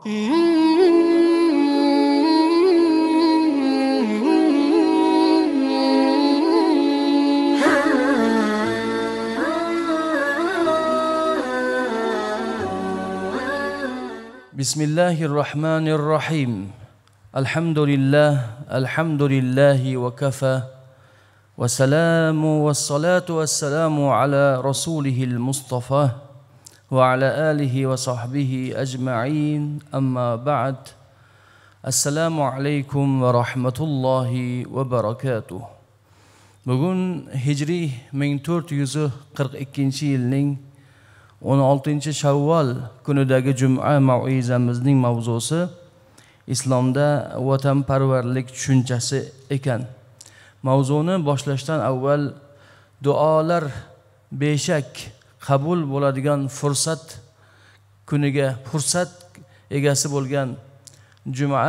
بسم الله الرحمن الرحيم الحمد لله الحمد لله وكفى وسلام والصلاة والسلام على رسوله المصطفى وعلى آله وصحبه أجمعين أما بعد السلام عليكم ورحمة الله وبركاته bugun hijriy ming to'rt yuz qirq ikkinchi yilning o'n oltinchi shavval kunidagi juma maizamizning mavzusi islomda vatanparvarlik tushunchasi ekan mavzuni boshlashdan avval duolar beshak qabul bo'ladigan fursat kuniga fursat egasi bo'lgan juma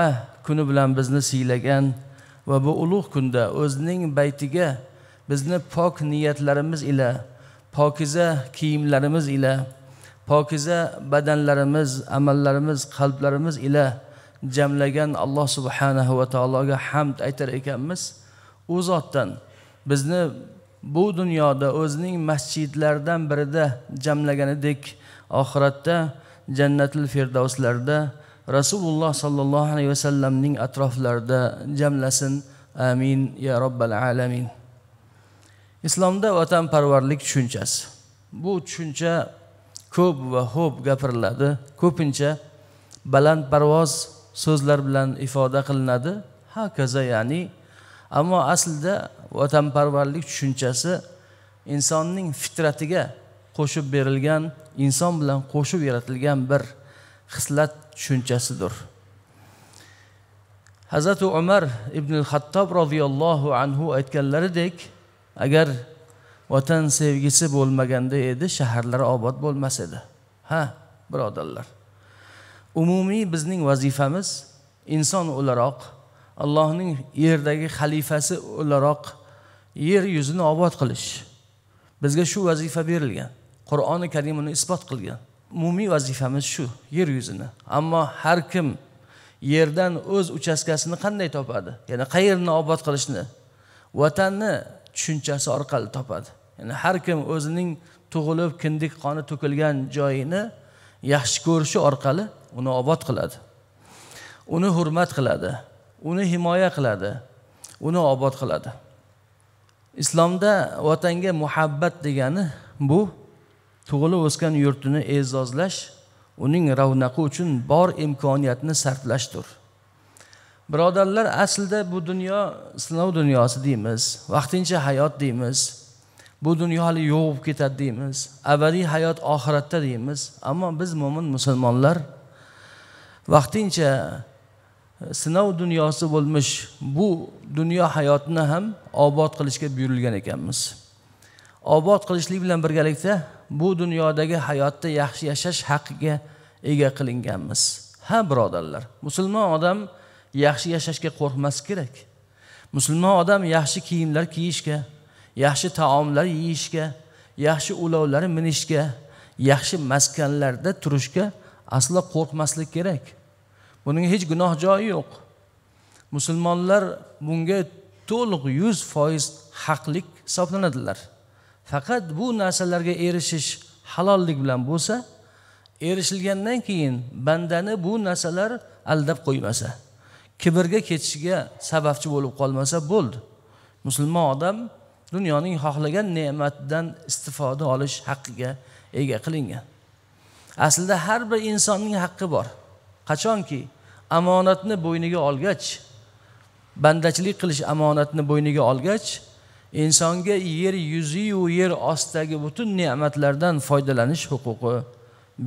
kuni bilan bizni siylagan va bu ulug' kunda o'zining baytiga bizni pok niyatlarimiz ila pokiza kiyimlarimiz ila pokiza badanlarimiz amallarimiz qalblarimiz ila jamlagan alloh subhanahu va taologa hamd aytar ekanmiz u zotdan bizni bu dunyoda o'zining masjidlaridan birida jamlaganidek oxiratda jannatil firdavslarda rasululloh sollallohu alayhi vasallamning atroflarida jamlasin amin ya robbal alamin islomda vatanparvarlik tushunchasi bu tushuncha ko'p va xo'p gapiriladi ko'pincha balandparvoz so'zlar bilan ifoda qilinadi hokazo ya'ni ammo aslida vatanparvarlik tushunchasi insonning fitratiga qo'shib berilgan inson bilan qo'shib yaratilgan bir xislat tushunchasidir hazrati umar ibn xattob roziyallohu anhu aytganlaridek agar vatan sevgisi bo'lmaganda edi shaharlar obod bo'lmas edi ha birodarlar umumiy bizning vazifamiz inson o'laroq allohning yerdagi xalifasi o'laroq yer yuzini obod qilish bizga shu vazifa berilgan qur'oni karim uni isbot qilgan umumiy vazifamiz shu yer yuzini ammo har kim yerdan o'z uchastkasini qanday topadi ya'ni qayerni obod qilishni vatanni tushunchasi orqali topadi ya'ni har kim o'zining tug'ilib kindik qoni to'kilgan joyini yaxshi ko'rishi orqali uni obod qiladi uni hurmat qiladi uni himoya qiladi uni obod qiladi islomda vatanga muhabbat degani bu tug'ilib o'sgan yurtini e'zozlash uning ravnaqi uchun bor imkoniyatni sarflashdir birodarlar aslida bu dunyo sinov dunyosi deymiz vaqtincha hayot deymiz bu dunyo hali yo'q bo'lib ketadi deymiz abadiy hayot oxiratda deymiz ammo biz mo'min musulmonlar vaqtincha sinov dunyosi bo'lmish bu dunyo hayotini ham obod qilishga buyurilgan ekanmiz obod qilishlik bilan birgalikda bu dunyodagi hayotda yaxshi yashash haqqiga ega qilinganmiz ha birodarlar musulmon odam yaxshi yashashga qo'rqmasi kerak musulmon odam yaxshi kiyimlar kiyishga yaxshi taomlar yeyishga yaxshi ulovlar minishga yaxshi maskanlarda turishga aslo qo'rqmaslik kerak buning hech gunoh joyi yo'q musulmonlar bunga to'liq yuz foiz haqlik hisoblanadilar faqat bu narsalarga erishish halollik bilan bo'lsa erishilgandan keyin bandani bu narsalar aldab qo'ymasa kibrga ketishiga sababchi bo'lib qolmasa bo'ldi musulmon odam dunyoning xohlagan ne'matidan istifoda olish haqqiga ega qilingan aslida har bir insonning haqqi bor qachonki omonatni bo'yniga olgach bandachilik qilish omonatni bo'yniga olgach insonga yer yuziyu yer ostidagi butun ne'matlardan foydalanish huquqi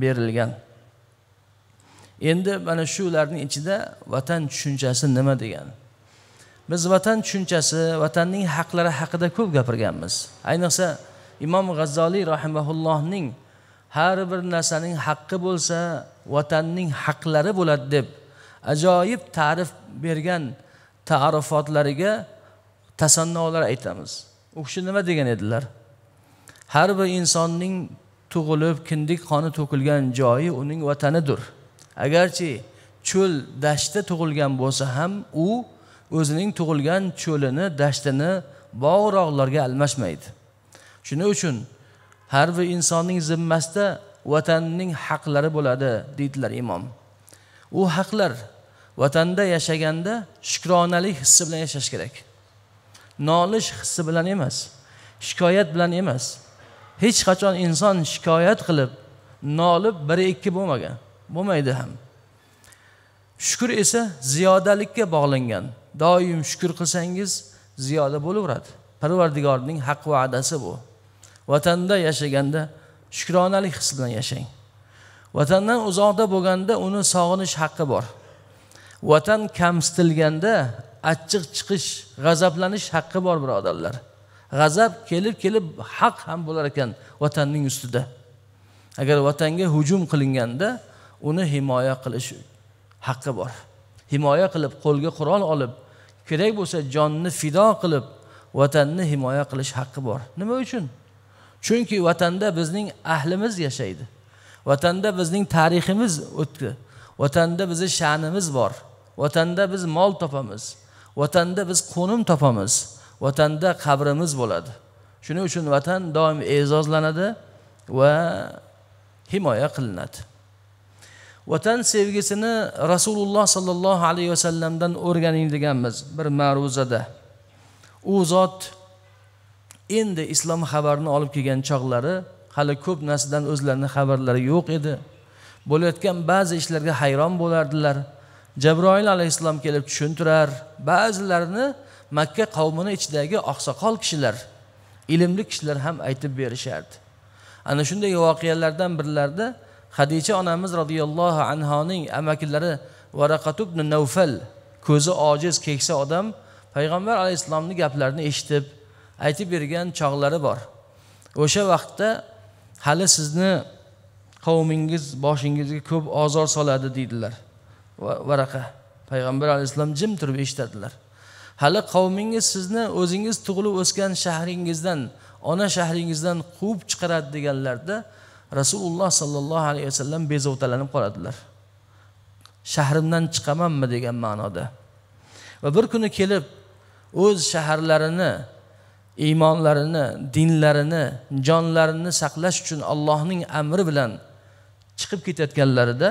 berilgan endi mana shularning ichida vatan tushunchasi nima degani biz vatan tushunchasi vatanning haqlari haqida ko'p gapirganmiz ayniqsa imom g'azzoliy rahimaullohning har bir narsaning haqqi bo'lsa vatanning haqlari bo'ladi deb ajoyib ta'rif bergan ta'rifotlariga tasannolar aytamiz u kishi nima degan edilar har bir insonning tug'ilib kindik qoni to'kilgan joyi uning vatanidir agarchi cho'l dashtda tug'ilgan bo'lsa ham u o'zining tug'ilgan cho'lini dashtini bog' rog'larga almashmaydi shuning uchun har bir insonning zimmasida vatanning haqlari bo'ladi deydilar imom u haqlar vatanda yashaganda shukronalik hissi bilan yashash kerak nolish hissi bilan emas shikoyat bilan emas hech qachon inson shikoyat qilib nolib biri ikki bo'lmagan bo'lmaydi ham shukur esa ziyodalikka bog'langan doim shukur qilsangiz ziyoda bo'laveradi parvardigorning haq va'dasi bu vatanda yashaganda shukronalik his bilan yashang vatandan uzoqda bo'lganda uni sog'inish haqqi bor vatan kamsitilganda achchiq chiqish g'azablanish haqqi bor birodarlar g'azab kelib kelib haq ham bo'lar ekan vatanning ustida agar vatanga hujum qilinganda uni himoya qilish haqqi bor himoya qilib qo'lga qurol olib kerak bo'lsa jonni fido qilib vatanni himoya qilish haqqi bor nima uchun chunki vatanda bizning ahlimiz yashaydi vatanda bizning tariximiz o'tdi vatanda bizni sha'nimiz bor vatanda biz mol topamiz vatanda biz qo'nim topamiz vatanda qabrimiz bo'ladi shuning uchun vatan doim e'zozlanadi va himoya qilinadi vatan sevgisini rasululloh sollallohu alayhi vasallamdan o'rganing deganmiz bir ma'ruzada u zot endi islom xabarini olib kelgan chog'lari hali ko'p narsadan o'zlarini xabarlari yo'q edi bo'layotgan ba'zi ishlarga hayron bo'lardilar jabroil alayhissalom kelib tushuntirar ba'zilarini makka qavmini ichidagi oqsoqol kishilar ilmli kishilar ham aytib berishardi ana shunday voqealardan birlarida hadicha onamiz roziyallohu anhoning amakilari varaqat ibn navfal ko'zi ojiz keksa odam payg'ambar alayhissalomni gaplarini eshitib aytib bergan chog'lari bor o'sha vaqtda hali sizni qavmingiz boshingizga ko'p ozor soladi deydilar varaqa payg'ambar alayhissalom jim turib eshitadilar hali qavmingiz sizni o'zingiz tug'ilib o'sgan shahringizdan ona shahringizdan quvib chiqaradi deganlarda rasululloh sollallohu alayhi vasallam bezovtalanib qoladilar shahrimdan chiqamanmi degan ma'noda va bir kuni kelib o'z shaharlarini iymonlarini dinlarini jonlarini saqlash uchun allohning amri bilan chiqib ketayotganlarida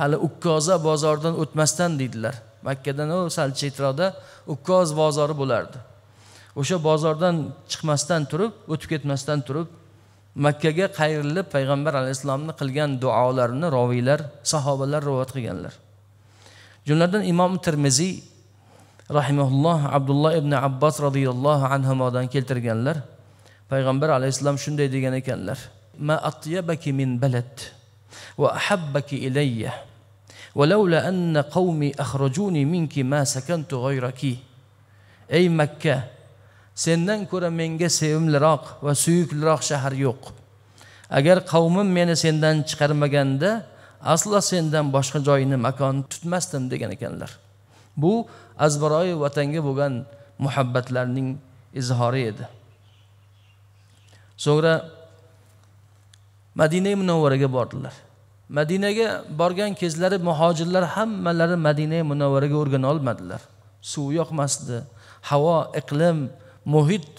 hali ukkoza bozoridan o'tmasdan deydilar makkadan u sal chetroqda ukkoz bozori bo'lardi o'sha bozordan chiqmasdan turib o'tib ketmasdan turib makkaga qayrilib payg'ambar alayhissalomni qilgan duolarini roviylar sahobalar rivoyat qilganlar jumladan imom termiziy rahimulloh abdulloh ibn abbos roziyallohu anhudan keltirganlar payg'ambar alayhissalom shunday degan ekanlar ma atyabaki min balad va ahabbaki ilayya ولولا أن قومي أخرجوني منك ما سكنت غيرك أي sendan ko'ra menga sevimliroq va suyukliroq shahar yo'q agar qavmim meni sendan chiqarmaganda aslo sendan boshqa joyni makon tutmasdim degan ekanlar bu azbaroyi vatanga bo'lgan muhabbatlarning izhori edi so'ngra madina munavvaraga bordilar madinaga borgan kezlari muhojirlar hammalari madina munavvaraga o'rgana olmadilar suv yoqmasdi havo iqlim muhit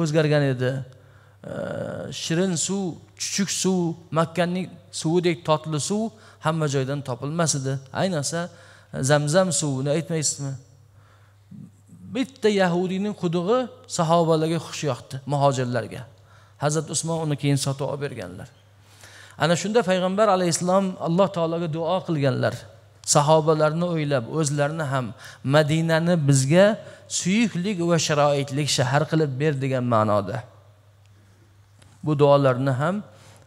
o'zgargan edi shirin suv chuchuk suv makkanning suvidek totli suv hamma joydan topilmas edi ayniqsa zamzam suvini aytmaysizmi bitta yahudiyning qudug'i sahobalarga xush yoqdi muhojirlarga hazrati usmon uni keyin sotib olib berganlar ana shunda payg'ambar alayhissalom alloh taologa duo qilganlar sahobalarni o'ylab o'zlarini ham madinani bizga suyuklik va sharoitlik shahar qilib ber degan ma'noda bu duolarni ham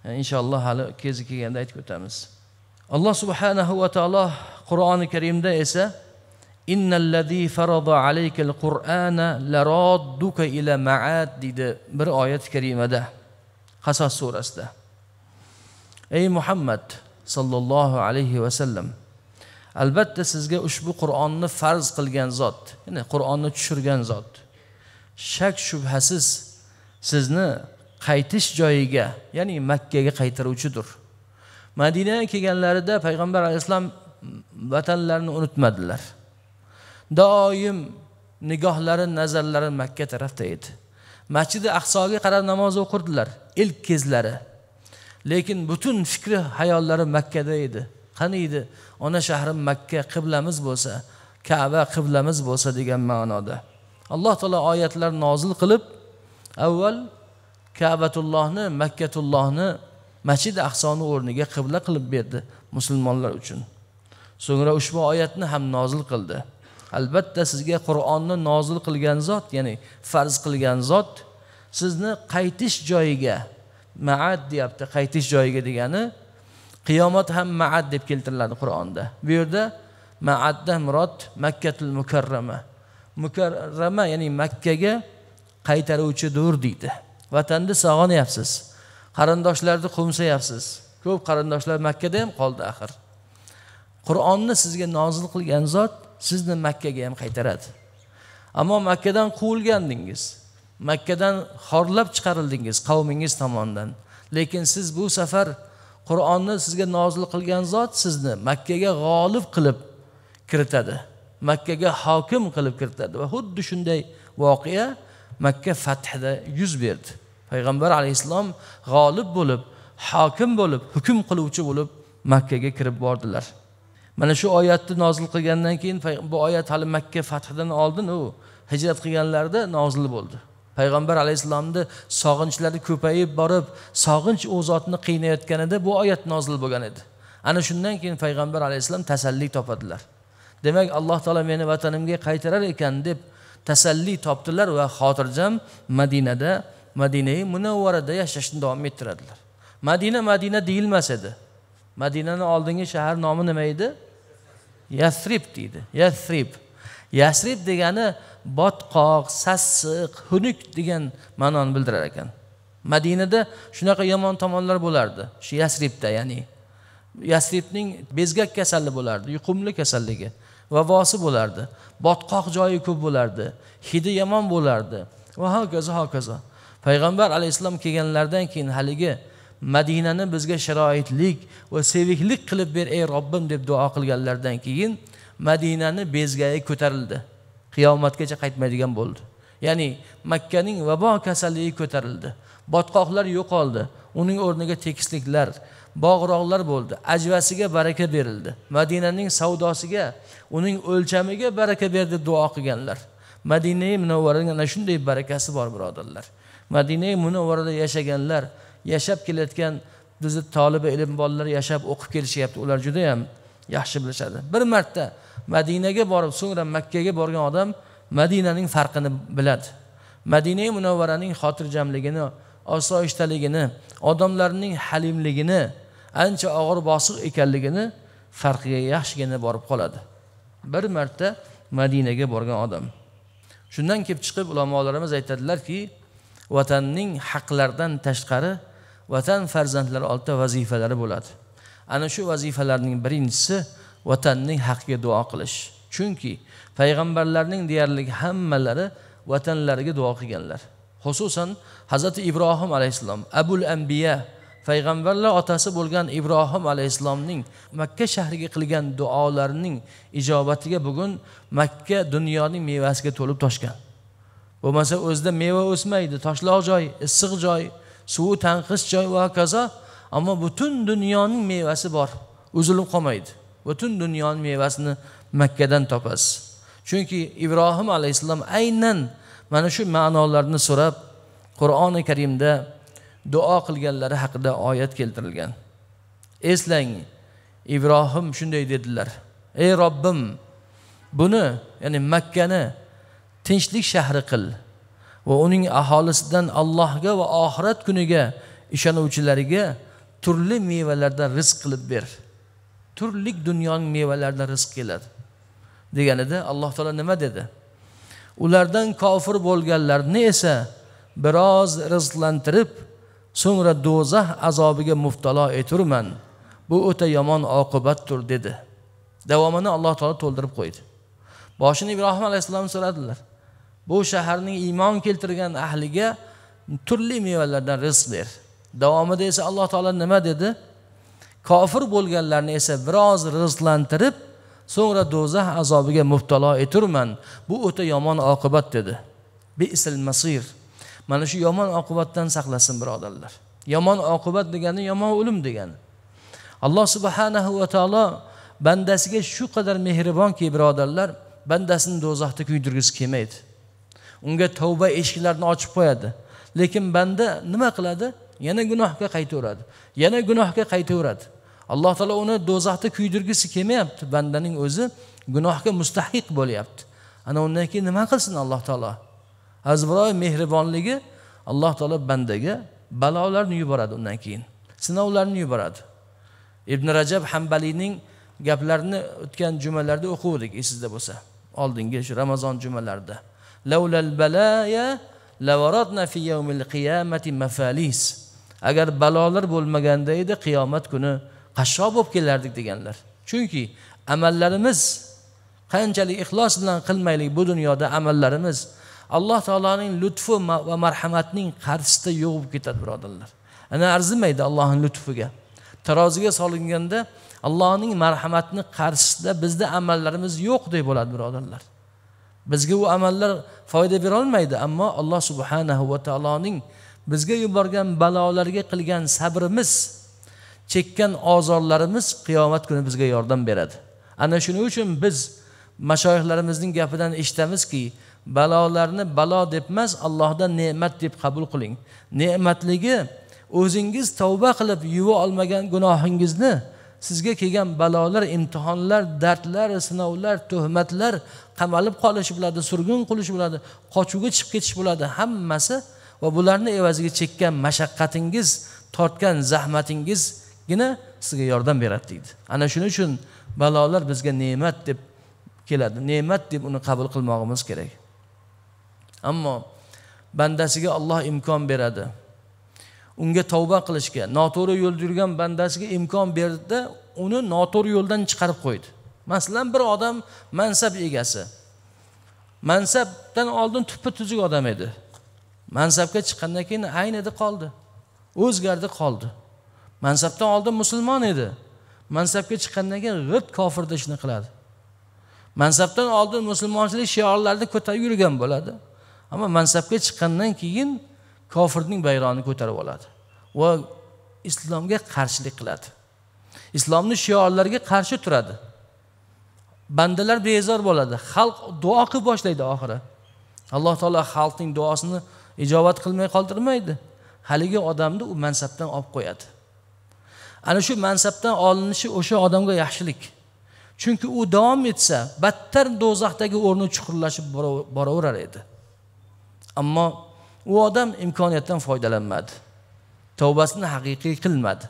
e, inshaalloh hali kezi kelganda aytib o'tamiz alloh subhanahu va taolo qur'oni karimda esa innalladhi farada alaykal qur'ana ila ma'ad deydi bir oyat karimada qasos surasida ey muhammad sollallohu alayhi vasallam albatta sizga ushbu qur'onni farz qilgan zot ya'ni qur'onni tushirgan zot shak shubhasiz sizni qaytish joyiga ya'ni makkaga qaytaruvchidir madinaga kelganlarida payg'ambar alayhissalom vatanlarini unutmadilar doim nigohlari nazarlari makka tarafda edi masjidi ahsoga qarab namoz o'qirdilar ilk kezlari lekin butun fikri hayollari makkada edi qani edi ona shahrim makka qiblamiz bo'lsa kaba qiblamiz bo'lsa degan ma'noda alloh taolo oyatlar nozil qilib avval kabatullohni makkatullohni masjid ahsoni o'rniga qibla qilib berdi musulmonlar uchun so'ngra ushbu oyatni ham nozil qildi albatta sizga qur'onni nozil qilgan zot ya'ni farz qilgan zot sizni qaytish joyiga maat deyapti qaytish joyiga degani qiyomat ham maat deb keltiriladi qur'onda bu yerda maatda murod makkatul mukarrama mukarrama ya'ni makkaga qaytaruvchidir deydi vatanni sog'inyapsiz qarindoshlarni qo'msayapsiz ko'p qarindoshlar makkada ham qoldi axir qur'onni sizga nozil qilgan zot sizni makkaga ham qaytaradi ammo makkadan quvilgandingiz makkadan xorlab chiqarildingiz qavmingiz tomonidan lekin siz bu safar qur'onni sizga nozil qilgan zot sizni makkaga g'olib qilib kiritadi makkaga hokim qilib kiritadi va xuddi shunday voqea makka fathida yuz berdi payg'ambar alayhissalom g'olib bo'lib hokim bo'lib hukm qiluvchi bo'lib makkaga kirib bordilar mana shu oyatni nozil qilgandan keyin bu oyat hali makka fathidan oldin u hijrat qilganlarida nozil bo'ldi payg'ambar alayhissalomni sog'inchlari ko'payib borib sog'inch u zotni qiynayotganida bu oyat nozil bo'lgan edi ana shundan keyin payg'ambar alayhissalom tasalli topadilar demak alloh taolo meni vatanimga qaytarar ekan deb tasalli topdilar va xotirjam madinada madinai munavvarada yashashni davom ettiradilar madina madina deyilmas edi madinani oldingi shahar nomi nima edi yasrib deydi yasrib yasrib degani botqoq sassiq xunuk degan ma'noni bildirar ekan madinada shunaqa yomon tomonlar bo'lardi shu yasribda ya'ni yasribning bezgak kasali bo'lardi yuqumli kasalligi vabosi bo'lardi botqoq joyi ko'p bo'lardi hidi yomon bo'lardi va hokazo hokazo payg'ambar alayhissalom kelganlaridan keyin haligi madinani bizga sharoitlik va seviklik qilib ber ey robbim deb duo qilganlaridan keyin madinani bezgagi ko'tarildi qiyomatgacha qaytmaydigan bo'ldi ya'ni makkaning vabo kasalligi ko'tarildi botqoqlar yo'qoldi uning o'rniga tekisliklar bog'roqlar bo'ldi ajvasiga baraka berildi madinaning savdosiga uning o'lchamiga baraka ber deb duo qilganlar madinai munavvaraning ana shunday barakasi bor birodarlar madinai munavvarada yashaganlar yashab kelayotgan bizni tolibi ilm bolalar yashab o'qib kelishyapti ular juda yam yaxshi bilishadi bir marta madinaga borib so'ngra makkaga borgan odam madinaning farqini biladi madina munavvaraning xotirjamligini osoyishtaligini odamlarning halimligini ancha og'ir bosiq ekanligini farqiga yaxshigina borib qoladi bir marta madinaga borgan odam shundan kelib chiqib ulamolarimiz aytadilarki vatanning haqlardan tashqari vatan farzandlari oldida vazifalari bo'ladi ana shu vazifalarning birinchisi vatanning haqqiga duo qilish chunki payg'ambarlarning deyarli hammalari vatanlariga duo qilganlar xususan hazrati ibrohim alayhissalom abul ambiya payg'ambarlar otasi bo'lgan ibrohim alayhissalomning makka shahriga qilgan duolarining ijobatiga bugun makka dunyoning mevasiga to'lib toshgan bo'lmasa o'zida meva o'smaydi toshloq joy issiq joy suvi tanqis joy va hokazo ammo butun dunyoning mevasi bor uzilib qolmaydi butun dunyoni mevasini makkadan topasiz chunki ibrohim alayhissalom aynan mana shu ma'nolarni so'rab qur'oni karimda duo qilganlari haqida oyat keltirilgan eslang ibrohim shunday dedilar ey robbim buni ya'ni makkani tinchlik shahri qil va uning aholisidan allohga va oxirat kuniga ishonuvchilarga turli mevalardan rizq qilib ber turli dunyoning mevalaridan rizq keladi deganida alloh taolo nima dedi ulardan kofir bo'lganlarni esa biroz rizqlantirib so'ngra do'zax azobiga muftalo eturman bu o'ta yomon oqibatdir dedi davomini alloh taolo to'ldirib qo'ydi boshini ibrohim alayhissalom so'radilar bu shaharning iymon keltirgan ahliga turli mevalardan rizq ber davomida esa alloh taolo nima dedi kofir bo'lganlarni esa biroz rizqlantirib so'ngra do'zax azobiga mubtalo eturman bu o'ta yomon oqibat dedi bisil masir mana shu yomon oqibatdan saqlasin birodarlar yomon oqibat degani yomon o'lim degani alloh subhanahu va taolo bandasiga shu qadar mehribonki birodarlar bandasini do'zaxda kuydirgisi kelmaydi unga tavba eshiklarini ochib qo'yadi lekin banda nima qiladi yana gunohga qaytaveradi yana gunohga qaytaveradi alloh taolo uni do'zaxda kuydirgisi kelmayapti bandaning o'zi gunohga mustahiq bo'lyapti ana undan keyin nima qilsin alloh taolo azbroy mehribonligi alloh taolo bandaga balolarni yuboradi undan keyin sinovlarni yuboradi ibn rajab hambaliyning gaplarini o'tgan jumalarda o'quvdik esizda bo'lsa oldingi shu ramazon jumalarida agar balolar bo'lmaganda edi qiyomat kuni qashshoq bo'lib kelardik deganlar chunki amallarimiz qanchalik ixlos bilan qilmaylik bu dunyoda amallarimiz alloh taoloning lutfi va marhamatining qarshisida yo'q bo'lib ketadi birodarlar ana arzimaydi allohni lutfiga taroziga solinganda allohning marhamatini qarshisida bizni amallarimiz yo'qdek bo'ladi birodarlar bizga u amallar foyda berolmaydi ammo alloh subhanahu va taoloning bizga yuborgan balolarga qilgan sabrimiz chekkan ozorlarimiz qiyomat kuni bizga yordam beradi ana shuning uchun biz mashoyihlarimizning gapidan eshitamizki balolarni balo deb emas allohdan ne'mat deb qabul qiling ne'matligi o'zingiz tavba qilib yuva olmagan gunohingizni sizga kelgan balolar imtihonlar dardlar sinovlar tuhmatlar qamalib qolish bo'ladi surgun qilish bo'ladi qochuvga chiqib ketish bo'ladi hammasi va bularni evaziga chekkan mashaqqatingiz tortgan zahmatingizgina sizga yordam beradi deydi ana shuning uchun balolar bizga ne'mat deb keladi ne'mat deb uni qabul qilmog'imiz kerak ammo bandasiga olloh imkon beradi unga tavba qilishga noto'g'ri yo'lda yurgan bandasiga imkon berdida uni noto'g'ri yo'ldan chiqarib qo'ydi masalan bir odam mansab egasi mansabdan oldin tuppa tuzuk odam edi mansabga chiqqandan keyin aynidi qoldi o'zgardi qoldi mansabdan oldin musulmon edi mansabga chiqqandan keyin g'irt kofirni ishni qiladi mansabdan oldin musulmonchilik shiorlarini ko'tarib yurgan bo'ladi ammo mansabga chiqqandan keyin kofirning bayrog'ini ko'tarib oladi va islomga qarshilik qiladi islomni shiorlariga qarshi turadi bandalar bezor bo'ladi xalq duo qilib boshlaydi oxiri alloh taolo xalqning duosini ijobat qilmay qoldirmaydi haligi odamni u mansabdan olib qo'yadi ana shu mansabdan olinishi o'sha odamga yaxshilik chunki u davom etsa battar do'zaxdagi o'rni chuqurlashib boraverar edi ammo u odam imkoniyatdan foydalanmadi tavbasini haqiqiy qilmadi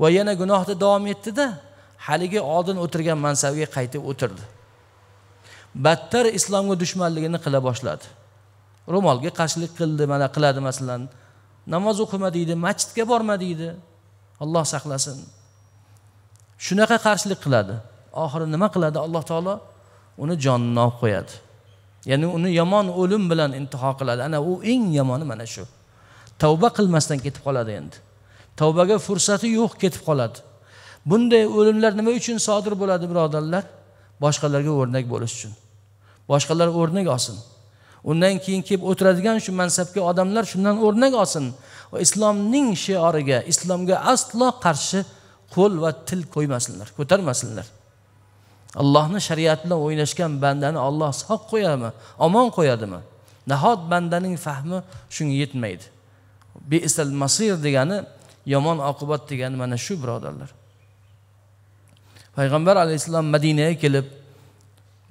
va yana gunohda davom etdida haligi oldin o'tirgan mansabiga qaytib o'tirdi battar islomga dushmanligini qila boshladi ro'molga qarshilik qildi mana qiladi masalan namoz o'qima deydi masjidga borma deydi alloh saqlasin shunaqa qarshilik qiladi oxiri nima qiladi alloh taolo uni jonini olib qo'yadi ya'ni uni yomon o'lim bilan intiho qiladi ana u eng yomoni mana shu tavba qilmasdan ketib qoladi endi tavbaga fursati yo'q ketib qoladi bunday o'limlar nima uchun sodir bo'ladi birodarlar boshqalarga o'rnak bo'lish uchun boshqalar o'rnak olsin undan keyin kelib o'tiradigan shu mansabga odamlar shundan o'rnak olsin va islomning shioriga islomga aslo qarshi qo'l va til qo'ymasinlar ko'tarmasinlar allohni shariati bilan o'ynashgan bandani olloh sog' qo'yadimi omon qo'yadimi nahot bandaning fahmi shunga yetmaydi beisal masir degani yomon oqibat degani mana shu birodarlar payg'ambar alayhissalom madinaga kelib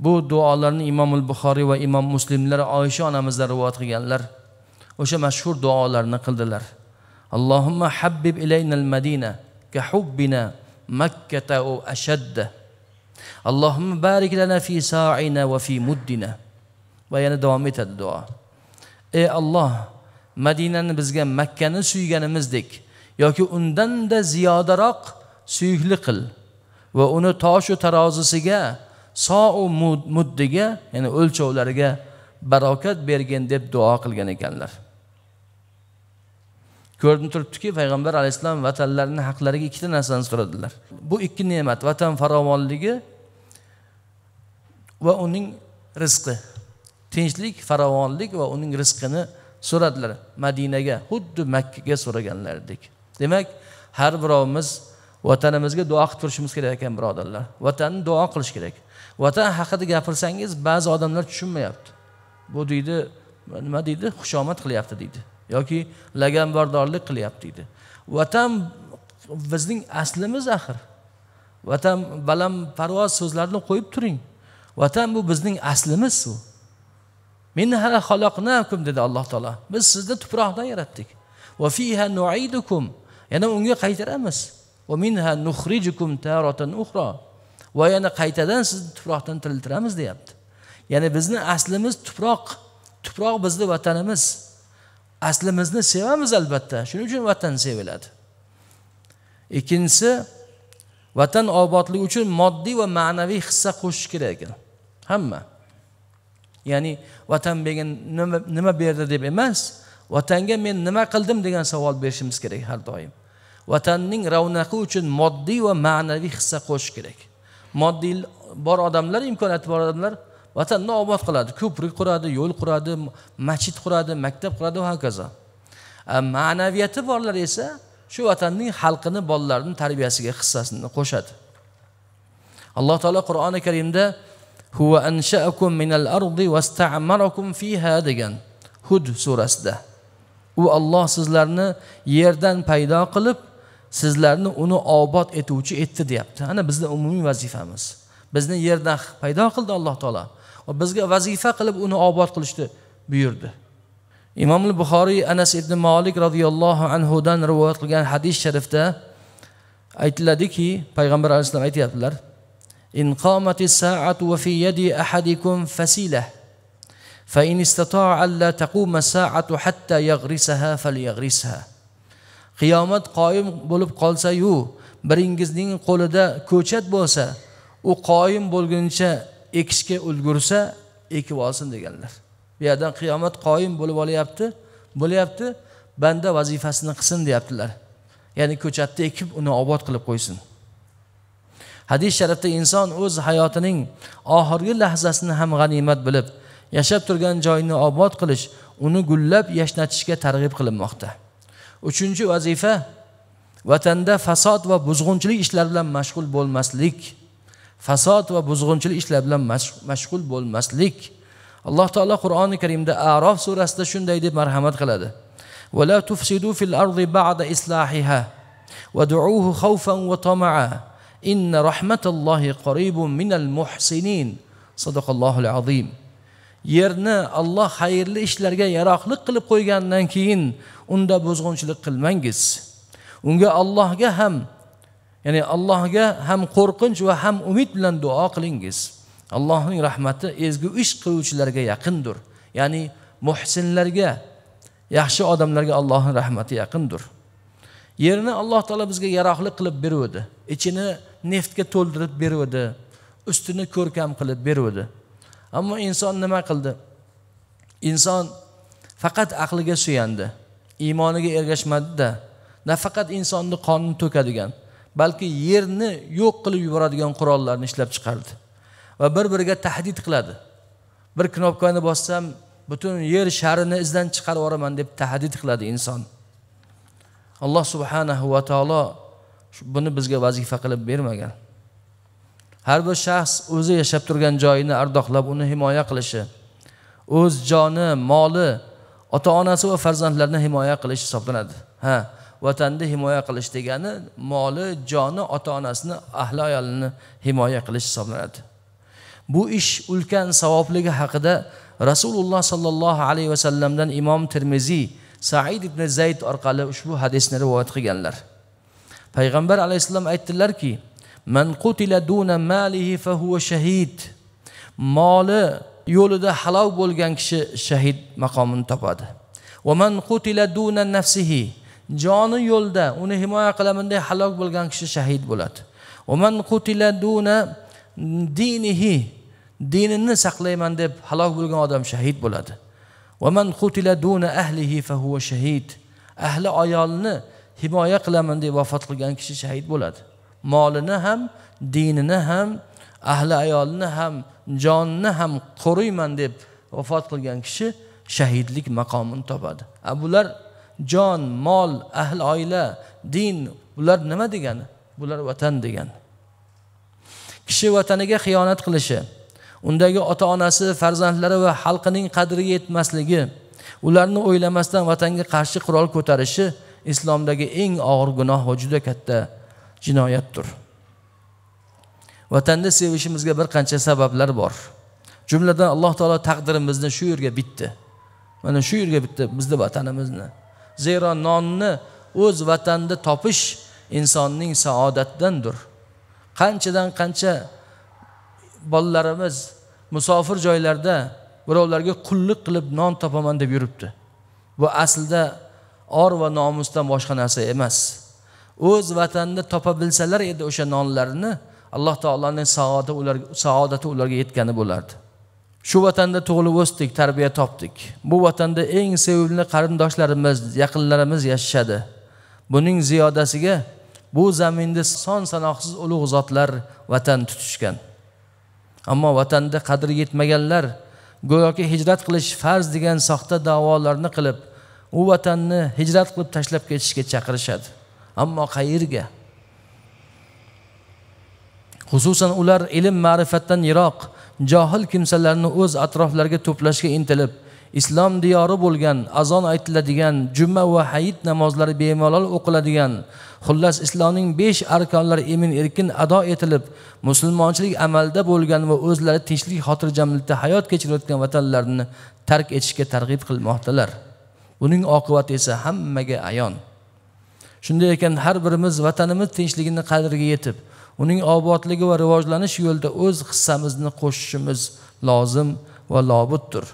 bu duolarni imomul buxoriy va imom muslimlar oysha onamizlar rivoyat qilganlar o'sha mashhur duolarni qildilar allohimma habbib ilaynal madina ka hubbina makkata u ashadda allohim barik lana fi saina va fi muddina va yana davom etadi duo ey alloh madinani bizga makkani suyganimizdek yoki undanda ziyodaroq suyukli qil va uni toshu tarozisiga sou muddiga ya'ni o'lchovlariga barokat bergin deb duo qilgan ekanlar ko'rinib turibdiki payg'ambar alayhissalom vatanlarini haqlariga ikkita narsani so'radilar bu ikki ne'mat vatan farovonligi va uning rizqi tinchlik farovonlik va uning rizqini so'radilar madinaga xuddi makkaga so'raganlaridek demak har birovimiz vatanimizga duo qilib turishimiz kerak ekan birodarlar vatanni duo qilish kerak vatan haqida gapirsangiz ba'zi odamlar tushunmayapti bu deydi nima deydi xushomad qilyapti deydi yoki laganbardorlik qilyapti deydi vatan bizning aslimiz axir vatan balandparvoz so'zlarni qo'yib turing vatan bu bizning aslimiz u meni hali xaloqnakum dedi alloh taolo biz sizni tuproqdan yaratdik va fiha nuidukum yana unga qaytaramiz va minha nuhrijukum taratan uxro va yana qaytadan sizni tuproqdan tiriltiramiz deyapti ya'ni bizni aslimiz tuproq tuproq bizni vatanimiz aslimizni sevamiz albatta shuning uchun vatan seviladi ikkinchisi vatan obodligi uchun moddiy va ma'naviy hissa qo'shish kerak ekan hamma ya'ni vatan menga nima, nima berdi deb emas vatanga men nima qildim degan savol berishimiz kerak har doim vatanning ravnaqi uchun moddiy va ma'naviy hissa qo'shish kerak moddiy bor odamlar imkoniyati bor odamlar vatanni obod qiladi ko'prik quradi yo'l quradi masjid quradi maktab quradi va hokazo ma'naviyati borlar esa shu vatanning xalqini bolalarini tarbiyasiga hissasini qo'shadi alloh taolo qur'oni karimda anshaakum minal ardi fiha degan hud surasida u olloh sizlarni yerdan paydo qilib sizlarni uni obod etuvchi etdi deyapti ana bizni umumiy vazifamiz bizni yerdan paydo qildi alloh taolo va bizga vazifa qilib uni obod qilishni buyurdi imom buxoriy anas ibn molik roziyallohu anhudan rivoyat qilgan hadis sharifda aytiladiki payg'ambar alayhissalom aytyaptilar إن قامت الساعة وفي يد أحدكم فسيلة فإن استطاع ألا تقوم الساعة حتى يغرسها فليغرسها qiyomat qoyim bo'lib qolsayu biringizning qo'lida ko'chat bo'lsa u qoyim bo'lguncha ekishga ulgursa ekib olsin deganlar bu yerdan qiyomat qoyim bo'lib olyapti bo'lyapti banda vazifasini qilsin deyaptilar ya'ni ko'chatni ekib uni obod qilib qo'ysin hadis sharifda inson o'z hayotining oxirgi lahzasini ham g'animat bilib yashab turgan joyni obod qilish uni gullab yashnatishga targ'ib qilinmoqda uchinchi vazifa vatanda fasod va buzg'unchilik ishlar bilan mashg'ul bo'lmaslik fasod va buzg'unchilik ishlar bilan mashg'ul bo'lmaslik alloh taolo qur'oni karimda arof surasida shunday deb marhamat qiladi ولا تفسدوا في الأرض بعد إصلاحها ودعوه خوفا وطمعا إن رحمة الله قريب من المحسنين صدق الله العظيم yerni olloh xayrli ishlarga yaroqliq qilib qo'ygandan keyin unda buzg'unchilik qilmangiz unga ollohga ham ya'ni allohga ham qo'rqinch va ham umid bilan duo qilingiz allohning rahmati ezgu ish qiluvchilarga yaqindir ya'ni muhsinlarga yaxshi odamlarga allohning rahmati yaqindir yerni alloh taolo bizga yaroqli qilib beruvdi ichini neftga to'ldirib beruvdi ustini ko'rkam qilib beruvdi ammo inson nima qildi inson faqat aqliga suyandi iymoniga ergashmadida nafaqat insonni qonini to'kadigan balki yerni yo'q qilib yuboradigan qurollarni ishlab chiqardi va bir biriga tahdid qiladi bir knopkani bossam butun yer sharini izdan chiqarib yuboraman deb tahdid qiladi inson alloh subhanahu va taolo buni bizga vazifa qilib bermagan har bir shaxs o'zi yashab turgan joyini ardoqlab uni himoya qilishi o'z joni moli ota onasi va farzandlarini himoya qilish hisoblanadi ha vatanni himoya qilish degani moli joni ota onasini ahli ayolini himoya qilish hisoblanadi bu ish ulkan savobligi haqida rasululloh sollallohu alayhi vasallamdan imom termiziy said ibn zayd orqali ushbu hadisni rivoyat qilganlar payg'ambar alayhissalom aytdilarki man qutila duna malihi shahid moli yo'lida halok bo'lgan kishi shahid maqomini topadi va man qutila duna nafsihi joni yo'lda uni himoya qilaman deb halok bo'lgan kishi shahid bo'ladi va man qutila duna dinihi dinini saqlayman deb halok bo'lgan odam shahid bo'ladi qutila duna ahlihi shahid ahli ayolni himoya qilaman deb vafot qilgan kishi shahid bo'ladi molini ham dinini ham ahli ayolni ham jonni ham qo'riyman deb vafot qilgan kishi shahidlik maqomini topadi a bular jon mol ahli oila din bular nima degani bular vatan degani kishi vataniga xiyonat qilishi undagi ota onasi farzandlari va xalqining qadriga yetmasligi ularni o'ylamasdan vatanga qarshi qurol ko'tarishi islomdagi eng og'ir gunoh va juda katta jinoyatdir vatanni sevishimizga bir qancha sabablar bor jumladan alloh taolo taqdirimizni shu yerga bitdi mana shu yerga bitdi bizni vatanimizni zero nonni o'z vatanda topish insonning saodatidandir qanchadan qancha bolalarimiz musofir joylarda birovlarga qullik qilib non topaman deb yuribdi bu aslida or va nomusdan boshqa narsa emas o'z vatanini topa bilsalar edi o'sha nonlarini alloh taoloning saodati ularga saodati ularga yetgani bo'lardi shu vatanda tug'ilib o'sdik tarbiya topdik bu vatanda eng sevimli qarindoshlarimiz yaqinlarimiz yashashadi buning ziyodasiga bu zaminda son sanoqsiz ulug' zotlar vatan tutishgan ammo vatanda qadri yetmaganlar go'yoki hijrat qilish farz degan soxta davolarni qilib u vatanni hijrat qilib tashlab ketishga chaqirishadi ammo qayerga xususan ular ilm ma'rifatdan yiroq johil kimsalarni o'z atroflariga to'plashga intilib islom diyori bo'lgan azon aytiladigan juma va hayit namozlari bemalol o'qiladigan xullas islomning besh arkonlari emin erkin ado etilib musulmonchilik amalda bo'lgan va o'zlari tinchlik xotirjamlikda hayot kechirayotgan vatanlarini tark etishga targ'ib qilmoqdalar buning oqibati esa hammaga ayon shunday ekan har birimiz vatanimiz tinchligini qadriga yetib uning obodligi va rivojlanish yo'lida o'z hissamizni qo'shishimiz lozim va lobuddir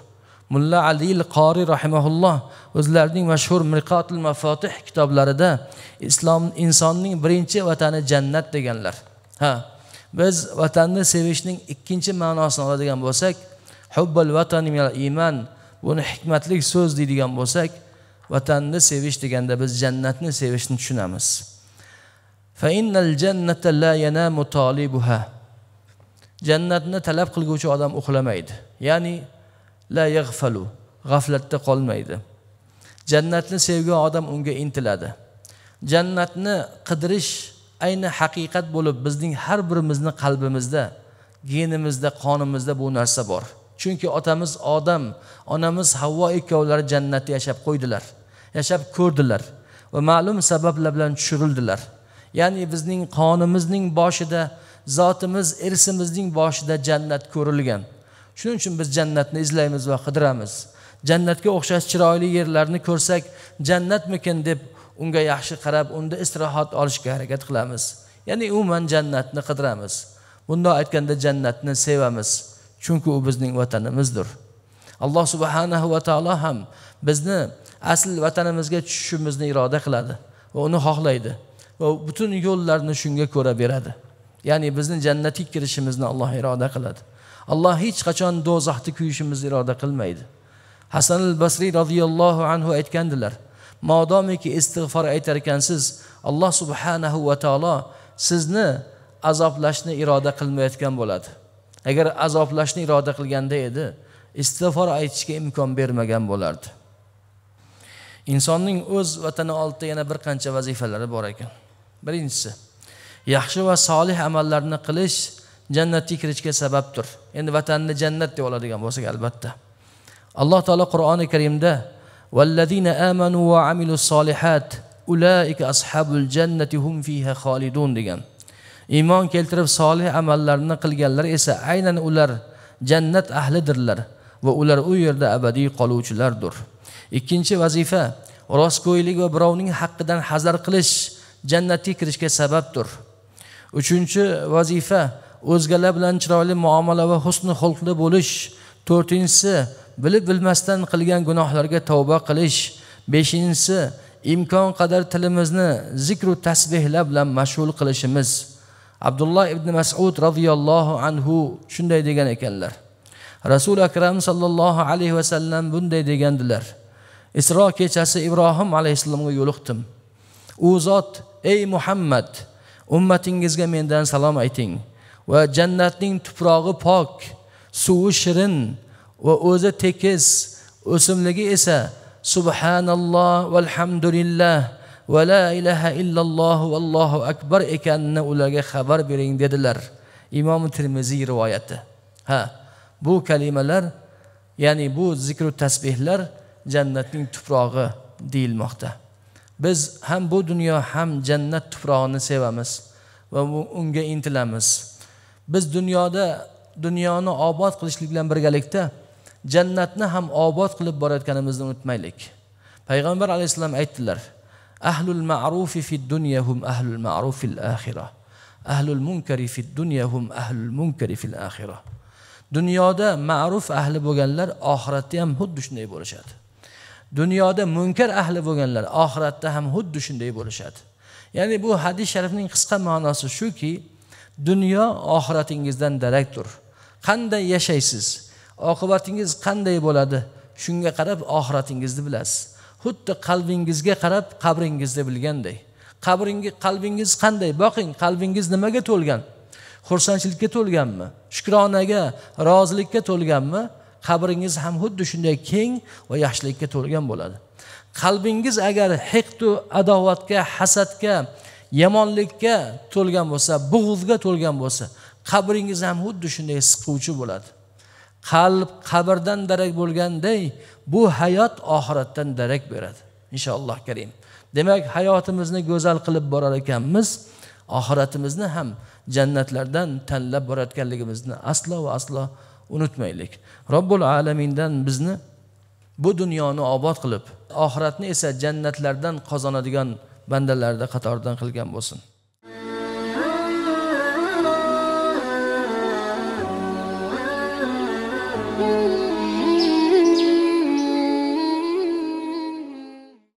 mulla aliil qoriy rahimaulloh o'zlarining mashhur miqotil mafatih kitoblarida islom insonning birinchi vatani jannat deganlar ha biz vatanni sevishning ikkinchi ma'nosini oladigan bo'lsak hubbal vatani minal iymon buni hikmatlik so'z deydigan bo'lsak vatanni sevish deganda biz jannatni sevishni tushunamiz jannatni talab qilguvchi odam uxlamaydi ya'ni la yag'falu g'aflatda qolmaydi jannatni sevgan odam unga intiladi jannatni qidirish ayni haqiqat bo'lib bizning har birimizni qalbimizda genimizda qonimizda bu narsa bor chunki otamiz odam onamiz havvo ikkovlari jannatda yashab qo'ydilar yashab ko'rdilar va ma'lum sabablar bilan tushirildilar ya'ni bizning qonimizning boshida zotimiz irsimizning boshida jannat ko'rilgan shuning uchun biz jannatni izlaymiz va qidiramiz jannatga o'xshash chiroyli yerlarni ko'rsak jannatmikin deb unga yaxshi qarab unda istirohat olishga harakat qilamiz ya'ni umuman jannatni qidiramiz bundoq aytganda jannatni sevamiz chunki u bizning vatanimizdir alloh subhanahu va taolo ham bizni asl vatanimizga tushishimizni iroda qiladi va uni xohlaydi va butun yo'llarni shunga ko'ra beradi ya'ni bizni jannatga kirishimizni alloh iroda qiladi alloh hech qachon do'zaxda kuyishimizni iroda qilmaydi hasan al basriy roziyallohu anhu aytgandilar modomiki istig'for aytar ekansiz alloh subhanahu va taolo sizni azoblashni iroda qilmayotgan bo'ladi agar azoblashni iroda qilganda edi istig'for aytishga imkon bermagan bo'lardi insonning o'z vatani oldida yana bir qancha vazifalari bor ekan birinchisi yaxshi va solih amallarni qilish jannatga kirishga sababdir endi vatanni jannat deb oladigan bo'lsak albatta alloh taolo qur'oni karimda vallazina amanu va amilu solihat ulaika ashabul jannati hum fiha xolidun degan iymon keltirib solih amallarni qilganlar esa aynan ular jannat ahlidirlar va ular u yerda abadiy qoluvchilardir ikkinchi vazifa rostgo'ylik va birovning haqqidan hazar qilish jannatga kirishga sababdir uchinchi vazifa o'zgalar bilan chiroyli muomala va husni xulqli bo'lish to'rtinchisi bilib bilmasdan qilgan gunohlarga tavba qilish beshinchisi imkon qadar tilimizni zikru tasbehlar bilan mashg'ul qilishimiz abdulloh ibn masud roziyallohu anhu shunday degan ekanlar rasuli akram sollallohu alayhi vasallam bunday degandilar isro kechasi ibrohim alayhissalomga yo'liqdim u zot ey muhammad ummatingizga mendan salom ayting va jannatning tuprog'i pok suvi shirin va o'zi tekis o'simligi esa subhanalloh valhamdulillah va la ilaha illalloh allohu akbar ekanini ularga xabar bering dedilar imom termiziy rivoyati ha bu kalimalar ya'ni bu zikru tasbehlar jannatning tuprog'i deyilmoqda biz ham bu dunyo ham jannat tuprog'ini sevamiz va unga intilamiz biz dunyoda dunyoni obod qilishlik bilan birgalikda jannatni ham obod qilib borayotganimizni unutmaylik payg'ambar alayhissalom aytdilar ahlul ma'rufi fid dunya hum ahlul ma'rufi fil axira ahlul munkari fid dunya hum ahlul munkari fil axira dunyoda ma'ruf ahli bo'lganlar oxiratda ham xuddi shunday bo'lishadi dunyoda munkar ahli bo'lganlar oxiratda ham xuddi shunday bo'lishadi ya'ni bu hadis sharifning qisqa ma'nosi shuki dunyo oxiratingizdan darakdir qanday yashaysiz oqibatingiz qanday bo'ladi shunga qarab oxiratingizni bilasiz xuddi qalbingizga qarab qabringizni bilganday qabringiz qalbingiz qanday boqing qalbingiz nimaga to'lgan xursandchilikka to'lganmi shukronaga rozilikka to'lganmi qabringiz ham xuddi shunday keng va yaxshilikka to'lgan bo'ladi qalbingiz agar hiqtu adovatga hasadga yomonlikka to'lgan bo'lsa bug'izga to'lgan bo'lsa qabringiz ham xuddi shunday siquvchi bo'ladi qalb qabrdan darak bo'lganday bu hayot oxiratdan darak beradi inshaalloh karim demak hayotimizni go'zal qilib borar ekanmiz oxiratimizni ham jannatlardan tanlab borayotganligimizni aslo va aslo unutmaylik robbil alamindan bizni bu dunyoni obod qilib oxiratni esa jannatlardan qozonadigan bandalarda qatoridan qilgan bo'lsin thank you